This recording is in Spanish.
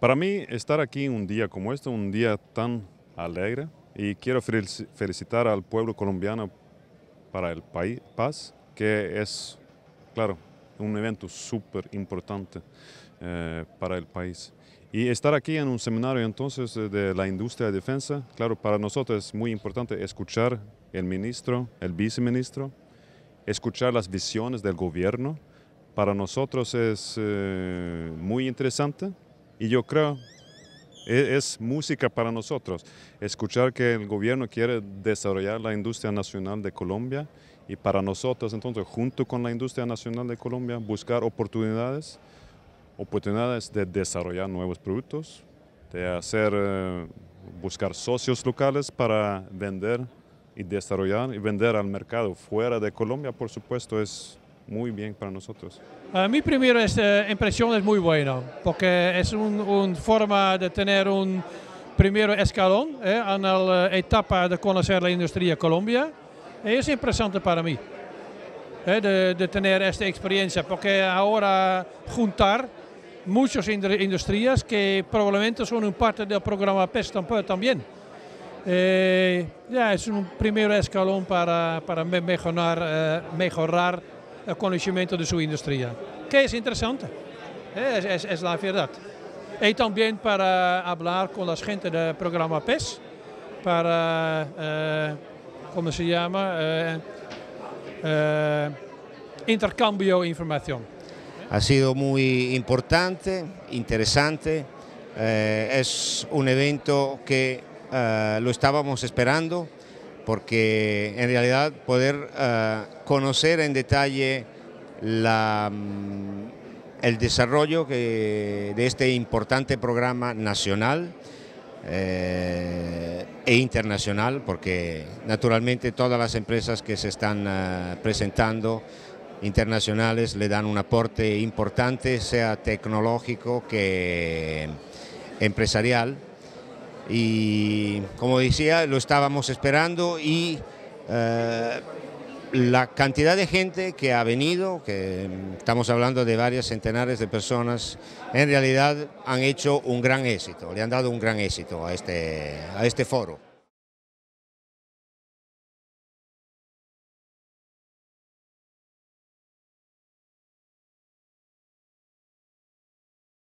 Para mí, estar aquí un día como este, un día tan alegre, y quiero felicitar al pueblo colombiano para el país, paz, que es, claro, un evento súper importante eh, para el país. Y estar aquí en un seminario entonces eh, de la industria de defensa, claro, para nosotros es muy importante escuchar el ministro, el viceministro, escuchar las visiones del gobierno. Para nosotros es eh, muy interesante y yo creo, e, es, música para nosotros, escuchar que el gobierno quiere desarrollar la industria nacional de Colombia y para nosotros entonces, junto con la industria nacional de Colombia, buscar oportunidades, oportunidades de desarrollar nuevos productos, de hacer, eh, buscar socios locales para vender y desarrollar y vender al mercado fuera de Colombia, por supuesto, es muy bien para nosotros. a mi primera esta impresión es muy buena, porque es una un forma de tener un primer escalón eh, en la etapa de conocer la industria Colombia. Es interesante para mí eh, de, tener esta experiencia, porque ahora juntar muchas industrias que probablemente son un parte del programa PES también. Eh, ya, es un primer escalón para, para mejorar, mejorar el conocimiento de su industria, que es interesante, es la verdad, y también para hablar con la gente del programa PES, para, eh, cómo se llama eh, eh, intercambio de información. Ha sido muy importante, interesante. es un evento que lo estábamos esperando porque en realidad poder eh, conocer en detalle mm, el desarrollo de este importante programa nacional eh, e internacional, porque naturalmente todas las empresas que se están eh, presentando internacionales le dan un aporte importante, sea tecnológico que empresarial y como decía, lo estábamos esperando y eh, la cantidad de gente que ha venido, que estamos hablando de varias centenares de personas, en realidad han hecho un gran éxito, le han dado un gran éxito a este, este foro.